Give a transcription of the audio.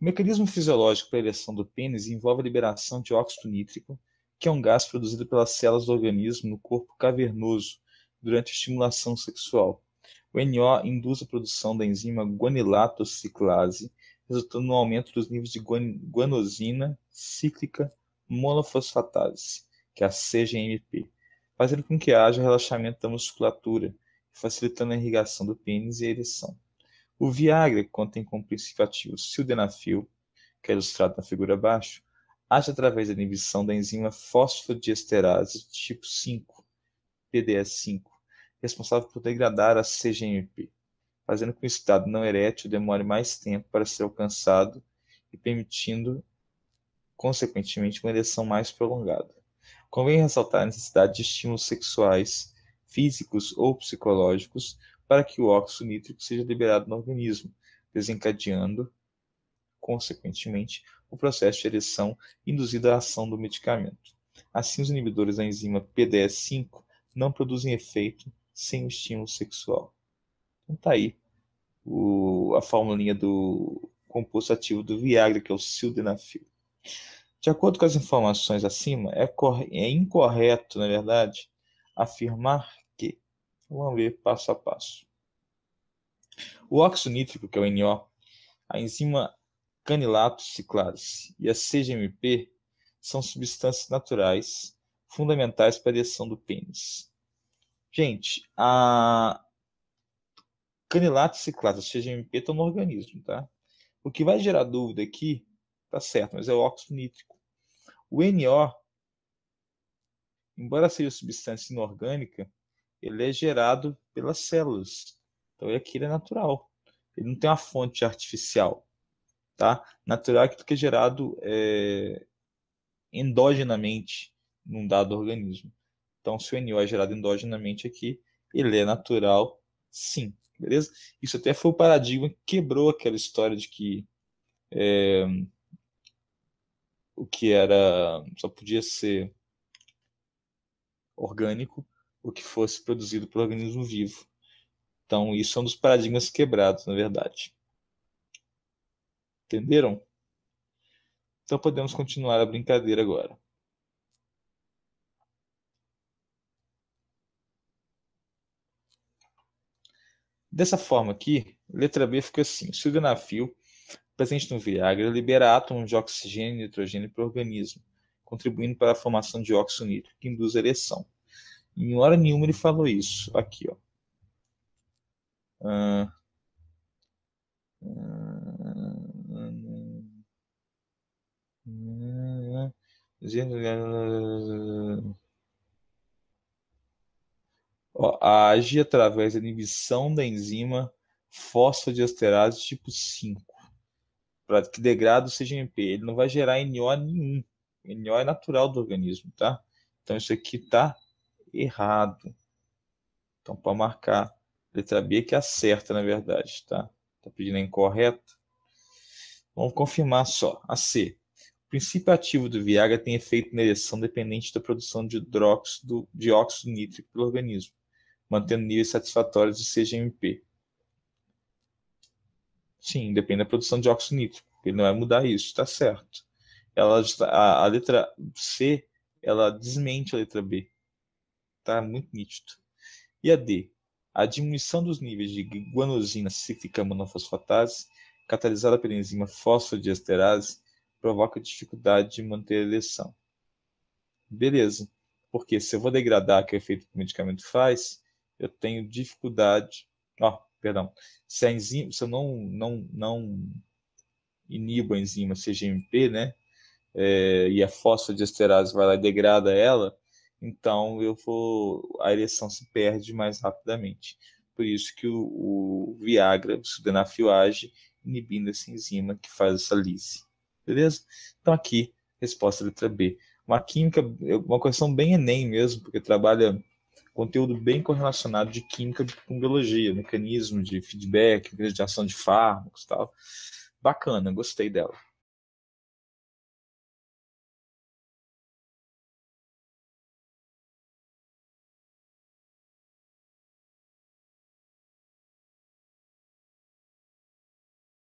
O mecanismo fisiológico para a ereção do pênis envolve a liberação de óxido nítrico, que é um gás produzido pelas células do organismo no corpo cavernoso durante a estimulação sexual. O NO induz a produção da enzima guanilatociclase, resultando no aumento dos níveis de guanosina cíclica monofosfatase, que é a CGMP, fazendo com que haja relaxamento da musculatura, facilitando a irrigação do pênis e a ereção. O Viagra contém princípio ativo sildenafil, que é ilustrado na figura abaixo, age através da inibição da enzima fosfodiesterase tipo 5, PDS5, responsável por degradar a CGMP, fazendo com que o estado não erétil demore mais tempo para ser alcançado e permitindo, consequentemente, uma ereção mais prolongada. Convém ressaltar a necessidade de estímulos sexuais, físicos ou psicológicos, para que o óxido nítrico seja liberado no organismo, desencadeando, consequentemente, o processo de ereção induzido à ação do medicamento. Assim, os inibidores da enzima PDS5 não produzem efeito sem o estímulo sexual. Então tá aí o, a formulinha do composto ativo do Viagra, que é o sildenafil. De acordo com as informações acima, é, é incorreto, na verdade, afirmar Vamos ver passo a passo. O óxido nítrico, que é o NO, a enzima canilato ciclase e a CGMP são substâncias naturais fundamentais para a ereção do pênis. Gente, a canilato ciclase, a CGMP, estão tá no organismo, tá? O que vai gerar dúvida aqui, tá certo, mas é o óxido nítrico. O NO, embora seja substância inorgânica, ele é gerado pelas células. Então ele é natural. Ele não tem uma fonte artificial. Tá? Natural é aquilo que é gerado é, endogenamente num dado organismo. Então, se o NO é gerado endogenamente aqui, ele é natural, sim. Beleza? Isso até foi o paradigma que quebrou aquela história de que é, o que era só podia ser orgânico o que fosse produzido pelo organismo vivo. Então, isso é um dos paradigmas quebrados, na verdade. Entenderam? Então, podemos continuar a brincadeira agora. Dessa forma aqui, letra B fica assim. O sildenafil, presente no Viagra, libera átomos de oxigênio e nitrogênio para o organismo, contribuindo para a formação de óxido nítrico, que induz a ereção. Em hora nenhuma ele falou isso. Aqui, ó. Ah, Ó, age através da inibição da enzima fosfodiesterase tipo 5, para que degrada o CGMP. Ele não vai gerar NO nenhum. NO é natural do organismo, tá? Então isso aqui tá errado. Então, para marcar letra B, que acerta, na verdade, tá? Tá pedindo incorreta. Vamos confirmar só. A C. O princípio ativo do Viagra tem efeito na ereção dependente da produção de hidróxido, dióxido nítrico pelo organismo, mantendo níveis satisfatórios de CGMP. Sim, depende da produção de óxido nítrico. Ele não vai mudar isso, tá certo. Ela, a, a letra C, ela desmente a letra B está muito nítido. E a D, a diminuição dos níveis de guanosina cíclica monofosfatase, catalisada pela enzima fosfodiesterase, provoca dificuldade de manter a ereção. Beleza, porque se eu vou degradar, que é o efeito que o medicamento faz, eu tenho dificuldade. Ó, oh, perdão. Se, a enzima, se eu não, não, não inibo a enzima CGMP, né? É, e a fosfodiesterase vai lá e degrada ela, então eu vou a ereção se perde mais rapidamente. Por isso que o, o Viagra, o sildenafil age inibindo essa enzima que faz essa lise. Beleza? Então aqui, resposta letra B. Uma química, uma questão bem Enem mesmo, porque trabalha conteúdo bem correlacionado de química com biologia, mecanismo de feedback, mecanismo de ação de fármacos e tal. Bacana, gostei dela.